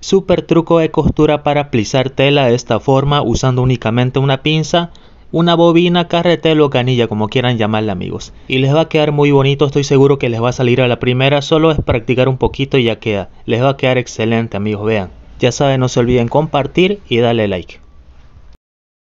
Super truco de costura para plizar tela de esta forma usando únicamente una pinza, una bobina, carretel o canilla como quieran llamarla amigos. Y les va a quedar muy bonito, estoy seguro que les va a salir a la primera, solo es practicar un poquito y ya queda. Les va a quedar excelente amigos, vean. Ya saben, no se olviden compartir y darle like.